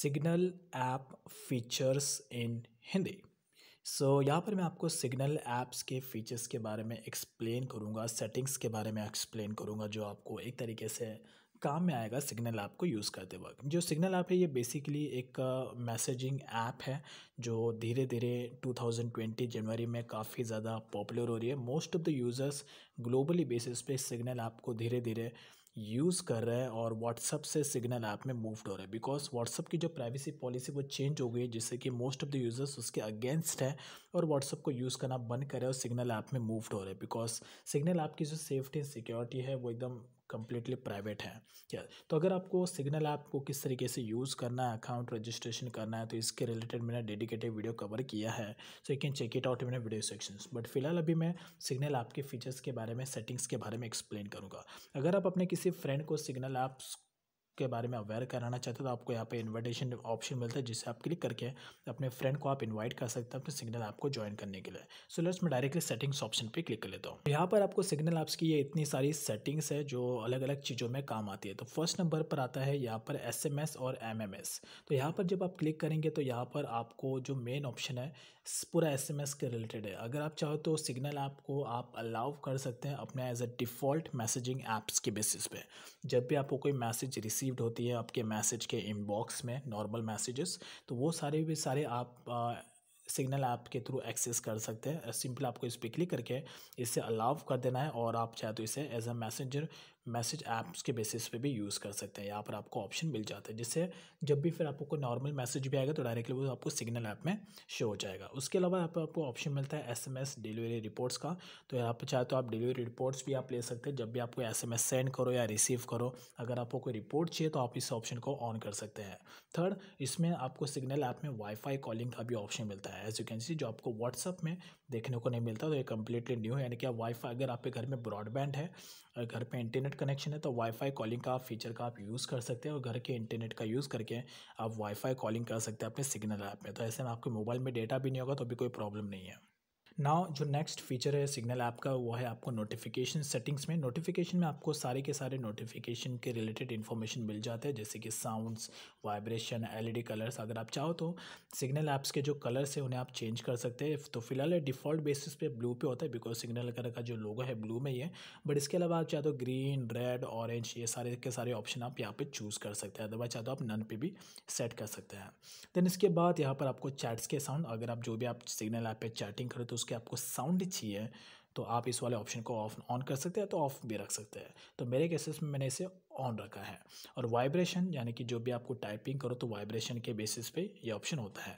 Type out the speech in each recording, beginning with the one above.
signal app features in Hindi so यहाँ पर मैं आपको सिग्नल ऐप्स के फीचर्स के बारे में एक्सप्लेन करूँगा सेटिंग्स के बारे में एक्सप्लेन करूँगा जो आपको एक तरीके से काम में आएगा सिग्नल ऐप को यूज़ करते वक्त जो सिग्नल ऐप है ये बेसिकली एक मैसेजिंग uh, ऐप है जो धीरे धीरे 2020 जनवरी में काफ़ी ज़्यादा पॉपुलर हो रही है most of the users globally basis पे सिग्नल ऐप को धीरे धीरे यूज़ कर रहे हैं और व्हाट्सअप से सिग्नल ऐप में मूव्ड हो रहा है बिकॉज व्हाट्सअप की जो प्राइवेसी पॉलिसी वो चेंज हो गई है जिससे कि मोस्ट ऑफ द यूज़र्स उसके अगेंस्ट हैं और व्हाट्सअप को यूज़ करना बंद कर रहे हैं और सिग्नल ऐप में मूव्ड हो रहा है बिकॉज सिग्नल ऐप की जो सेफ्टी एंड सिक्योरिटी है वो एकदम कम्प्लीटली प्राइवेट है तो अगर आपको सिग्नल ऐप को किस तरीके से यूज़ करना है अकाउंट रजिस्ट्रेशन करना है तो इसके रिलेटेड मैंने डेडिकेटेड वीडियो कवर किया है so you can check it out मैंने वीडियो सेक्शन बट फिलहाल अभी मैं सिग्नल ऐप के फीचर्स के बारे में सेटिंग्स के बारे में एक्सप्लेन करूँगा अगर आप अपने किसी फ्रेंड को सिग्नल ऐप्स के बारे में अवेयर कराना चाहते हो तो आपको यहाँ पे इनविटेशन ऑप्शन मिलता है जिससे आप क्लिक करके अपने फ्रेंड को आप इनवाइट कर सकते हो अपने सिग्नल आपको ज्वाइन करने के लिए सो लेट्स मैं डायरेक्टली सेटिंग्स ऑप्शन पे क्लिक कर लेता हूँ यहाँ पर आपको सिग्नल ऐप्स की ये इतनी सारी सेटिंग्स है जो अलग अलग चीज़ों में काम आती है तो फर्स्ट नंबर पर आता है यहाँ पर एस और एम तो यहाँ पर जब आप क्लिक करेंगे तो यहाँ पर आपको जो मेन ऑप्शन है पूरा एस के रिलेटेड है अगर आप चाहो तो सिग्नल ऐप को आप अलाउ कर सकते हैं अपने as a default messaging apps के बेसिस पे जब भी आपको कोई मैसेज रिसीव रिसीव्ड होती है आपके मैसेज के इनबॉक्स में नॉर्मल मैसेजेस तो वो सारे भी सारे आप सिग्नल ऐप के थ्रू एक्सेस कर सकते हैं सिंपल आपको इस पर क्लिक करके इसे अलाव कर देना है और आप चाहे तो इसे as a messenger message apps के बेसिस पे भी यूज़ कर सकते हैं यहाँ पर आपको ऑप्शन मिल जाता है जिससे जब भी फिर आपको कोई नॉर्मल मैसेज भी आएगा तो डायरेक्टली वो आपको सिग्नल ऐप में शो हो जाएगा उसके अलावा यहाँ पर आपको ऑप्शन मिलता है एसएमएस डिलीवरी रिपोर्ट्स का तो यहाँ पर चाहे तो आप डिलीवरी रिपोर्ट्स भी आप ले सकते हैं जब भी आपको एस एम सेंड करो या रिसीव करो अगर आपको कोई रिपोर्ट चाहिए तो आप इस ऑप्शन को ऑन कर सकते हैं थर्ड इसमें आपको सिग्नल ऐप में वाईफाई कॉलिंग का भी ऑप्शन मिलता है एज यू कैन सी जो आपको व्हाट्सअप में देखने को नहीं मिलता तो ये कम्प्लीटली न्यू है यानी कि आप वाईफाई अगर आपके घर में ब्रॉडबैंड है घर पर इंटरनेट कनेक्शन है तो वाईफाई कॉलिंग का फीचर का आप यूज़ कर सकते हैं और घर के इंटरनेट का यूज़ करके आप वाईफाई कॉलिंग कर सकते हैं अपने सिग्नल ऐप में तो ऐसे में आपके मोबाइल में डेटा भी नहीं होगा तो भी कोई प्रॉब्लम नहीं है नाउ जो नेक्स्ट फीचर है सिग्नल ऐप का वो है आपको नोटिफिकेशन सेटिंग्स में नोटिफिकेशन में आपको सारे के सारे नोटिफिकेशन के रिलेटेड इन्फॉर्मेशन मिल जाते हैं जैसे कि साउंड्स वाइब्रेशन एलईडी कलर्स अगर आप चाहो तो सिग्नल ऐप्स के जो कलर्स हैं उन्हें आप चेंज कर सकते हैं तो फिलहाल डिफ़ॉल्ट बेसिस पे ब्लू पे होता है बिकॉज सिग्नल कलर का जो लोगो है ब्लू में ही है बट इसके अलावा आप चाहे तो ग्रीन रेड ऑरेंज ये सारे के सारे ऑप्शन आप यहाँ पर चूज़ कर सकते हैं अदरवाइज चाहे तो आप नन पे भी सेट कर सकते हैं देन इसके बाद यहाँ पर आपको चैट्स के साउंड अगर आप जो भी आप सिग्नल ऐप पर चैटिंग करो तो उसके आपको साउंड चाहिए तो आप इस वाले ऑप्शन को ऑफ ऑन कर सकते हैं तो ऑफ भी रख सकते हैं तो मेरे केसेस में मैंने इसे ऑन रखा है और वाइब्रेशन यानी कि जो भी आपको टाइपिंग करो तो वाइब्रेशन के बेसिस पे ये ऑप्शन होता है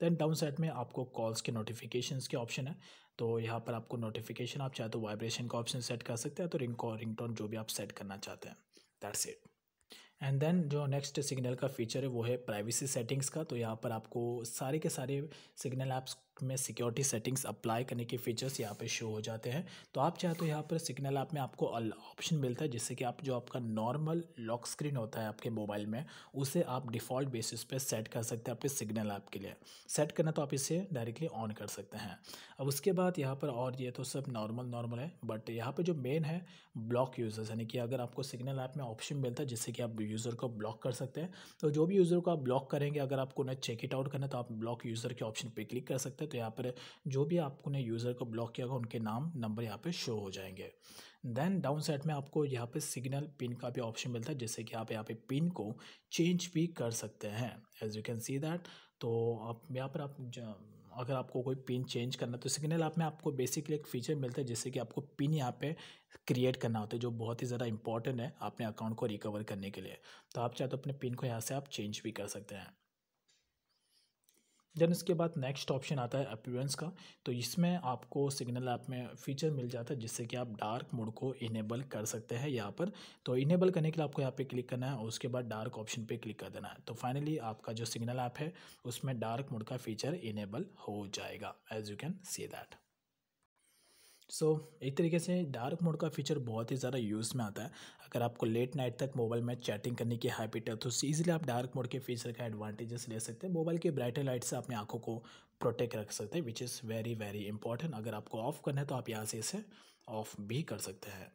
देन डाउन साइड में आपको कॉल्स के नोटिफिकेशंस के ऑप्शन है तो यहाँ पर आपको नोटिफिकेशन आप चाहे तो वाइब्रेशन का ऑप्शन सेट कर सकते हैं तो रिंग रिंग जो भी आप सेट करना चाहते हैं दैट्स इट एंड देन जो नेक्स्ट सिग्नल का फीचर है वो है प्राइवेसी सेटिंग्स का तो यहाँ पर आपको सारे के सारे सिग्नल ऐप्स में सिक्योरिटी सेटिंग्स अप्लाई करने के फीचर्स यहाँ पे शो हो जाते हैं तो आप चाहे तो यहाँ पर सिग्नल ऐप में आपको ऑप्शन मिलता है जिससे कि आप जो आपका नॉर्मल लॉक स्क्रीन होता है आपके मोबाइल में उसे आप डिफ़ॉल्ट बेसिस पे सेट कर सकते हैं आपके सिग्नल ऐप के लिए सेट करना तो आप इसे डायरेक्टली ऑन कर सकते हैं अब उसके बाद यहाँ पर और ये तो सब नॉर्मल नॉर्मल है बट यहाँ पर जो मेन है ब्लॉक यूज़र्स यानी कि अगर आपको सिग्नल ऐप में ऑप्शन मिलता है जिससे कि आप यूज़र को ब्लॉक कर सकते हैं तो जो भी यूज़र को आप ब्लॉक करेंगे अगर आपको उन्हें चेक इट आउट करना तो आप ब्लॉक यूज़र के ऑप्शन पर क्लिक कर सकते हैं तो यहाँ पर जो भी आपने यूज़र को ब्लॉक किया होगा उनके नाम नंबर यहाँ पे शो हो जाएंगे देन डाउन साइड में आपको यहाँ पे सिग्नल पिन का भी ऑप्शन मिलता है जैसे कि आप यहाँ पे पिन को चेंज भी कर सकते हैं as you can see that तो आप यहाँ पर आप अगर आपको कोई पिन चेंज करना तो सिग्नल ऐप में आपको बेसिकली एक फीचर मिलता है जैसे कि आपको पिन यहाँ पे क्रिएट करना होता है जो बहुत ही ज़्यादा इंपॉर्टेंट है अपने अकाउंट को रिकवर करने के लिए तो आप चाहे तो अपने पिन को यहाँ से आप चेंज भी कर सकते हैं देन इसके बाद नेक्स्ट ऑप्शन आता है अपीयरेंस का तो इसमें आपको सिग्नल ऐप में फीचर मिल जाता है जिससे कि आप डार्क मोड को इनेबल कर सकते हैं यहाँ पर तो इनेबल करने के लिए आपको यहाँ पे क्लिक करना है और उसके बाद डार्क ऑप्शन पे क्लिक कर देना है तो फाइनली आपका जो सिग्नल ऐप है उसमें डार्क मोड का फीचर इनेबल हो जाएगा as you can see that so so, एक तरीके से डार्क मोड का फीचर बहुत ही ज़्यादा यूज़ में आता है अगर आपको लेट नाइट तक मोबाइल में चैटिंग करने की हैबिट है तो इजीली आप डार्क मोड के फीचर का एडवांटेजेस ले सकते हैं मोबाइल की ब्राइटर लाइट से अपनी आंखों को प्रोटेक्ट रख सकते हैं which is very very important अगर आपको ऑफ़ करना है तो आप यहाँ से इसे ऑफ भी कर सकते हैं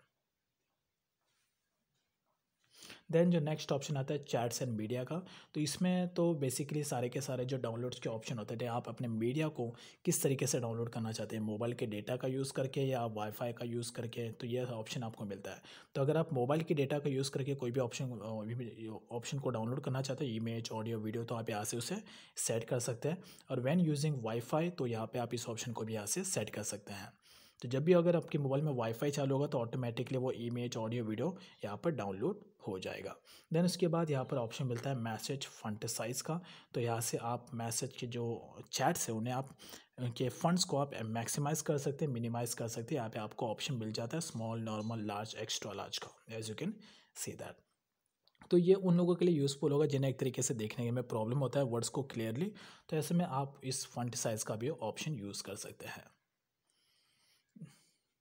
देन जो नेक्स्ट ऑप्शन आता है चैट्स एंड मीडिया का तो इसमें तो बेसिकली सारे के सारे जो डाउनलोड्स के ऑप्शन होते थे आप अपने मीडिया को किस तरीके से डाउनलोड करना चाहते हैं मोबाइल के डेटा का यूज़ करके या वाईफाई का यूज़ करके तो यह ऑप्शन आपको मिलता है तो अगर आप मोबाइल के डेटा का यूज़ करके कोई भी ऑप्शन ऑप्शन को डाउनलोड करना चाहते हैं इमेज ऑडियो वीडियो तो आप यहाँ से उसे सेट कर सकते हैं और वैन यूजिंग वाईफाई तो यहाँ पर आप इस ऑप्शन को भी यहाँ से सेट कर सकते हैं तो जब भी अगर आपके मोबाइल में वाईफाई चालू होगा तो ऑटोमेटिकली वो इमेज ऑडियो वीडियो यहाँ पर डाउनलोड हो जाएगा देन उसके बाद यहाँ पर ऑप्शन मिलता है मैसेज फंड साइज़ का तो यहाँ से आप मैसेज के जो चैट्स हैं उन्हें आप के फंड्स को आप मैक्सिमाइज कर सकते हैं मिनिमाइज कर सकते हैं यहाँ पर आपको ऑप्शन मिल जाता है small normal large extra large का as you can see that तो ये उन लोगों के लिए यूज़फुल होगा जिन्हें एक तरीके से देखने में प्रॉब्लम होता है वर्ड्स को क्लियरली तो ऐसे में आप इस फंड साइज़ का भी ऑप्शन यूज़ कर सकते हैं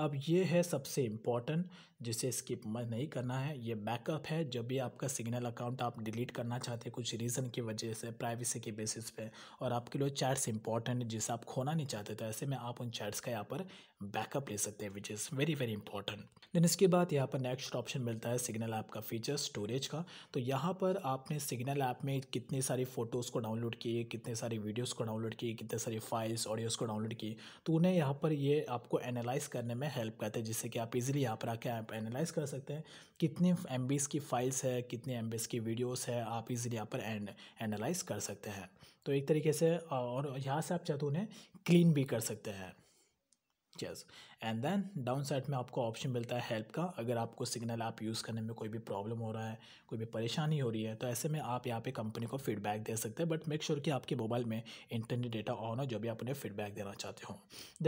अब ये है सबसे इम्पॉर्टेंट जिसे स्किप नहीं करना है ये बैकअप है जब भी आपका सिग्नल अकाउंट आप डिलीट करना चाहते हैं कुछ रीज़न की वजह से प्राइवेसी के बेसिस पे और आपके लिए चैट्स इंपॉर्टेंट जिसे आप खोना नहीं चाहते तो ऐसे में आप उन चैट्स का यहाँ पर बैकअप ले सकते हैं which is very very important then इसके बाद यहाँ पर नेक्स्ट ऑप्शन मिलता है सिग्नल ऐप का फीचर स्टोरेज का तो यहाँ पर आपने सिग्नल ऐप में कितनी सारी फ़ोटोज़ को डाउनलोड किए कितने सारी वीडियोज़ को डाउनलोड किए कितने सारी फाइल्स ऑडियोज़ को डाउनलोड किए तो उन्हें यहाँ पर ये आपको एनालाइज करने में हेल्प करते हैं जिससे कि आप इजीली यहाँ पर आके आप एनालाइज कर सकते हैं कितने एम की फ़ाइल्स है कितने एम की वीडियोस है आप इजीली यहाँ पर एनालाइज कर सकते हैं तो एक तरीके से और यहाँ से आप चाहते उन्हें क्लीन भी कर सकते हैं chase and then down side में आपको ऑप्शन मिलता है हेल्प का अगर आपको सिग्नल आप यूज़ करने में कोई भी प्रॉब्लम हो रहा है कोई भी परेशानी हो रही है तो ऐसे में आप यहाँ पे कंपनी को फीडबैक दे सकते हैं बट मेक श्योर कि आपके मोबाइल में इंटरनेट डेटा ऑन हो जो भी आप उन्हें फीडबैक देना चाहते हो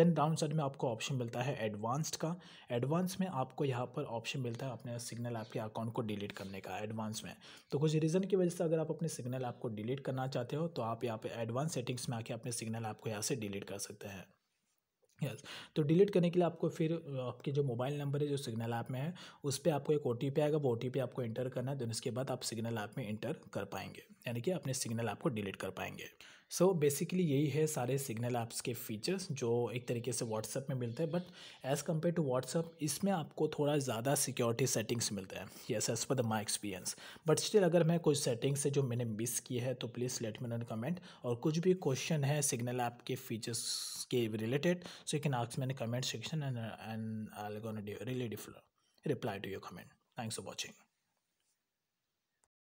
देन डाउन साइड में आपको ऑप्शन मिलता है एडवांस्ड का एडवांस में आपको यहाँ पर ऑप्शन मिलता है अपने सिग्नल ऐप के अकाउंट को डिलीट करने का एडवांस में तो कुछ रीज़न की वजह से अगर आप अपने सिग्नल ऐप को डिलीट करना चाहते हो तो आप यहाँ पर एडवांस सेटिंग्स में आके अपने सिग्नल ऐप को यहाँ से डिलीट कर सकते हैं यस तो डिलीट करने के लिए आपको फिर आपके जो मोबाइल नंबर है जो सिग्नल ऐप में है उस पर आपको एक ओ आएगा वो ओ आपको एंटर करना है दिन उसके बाद आप सिग्नल ऐप में एंटर कर पाएंगे यानी कि अपने सिग्नल ऐप को डिलीट कर पाएंगे सो so बेसिकली यही है सारे सिग्नल ऐप्स के फीचर्स जो एक तरीके से व्हाट्सएप में मिलते हैं but as compare to WhatsApp इसमें आपको थोड़ा ज़्यादा सिक्योरिटी सेटिंग्स मिलते हैं yes as per the my experience but still अगर मैं कुछ सेटिंग्स से जो मैंने मिस की है तो please let me note comment और कुछ भी क्वेश्चन है सिग्नल ऐप के फीचर्स के related so you can ask मैंने comment section and and I really reply to your comment thanks for watching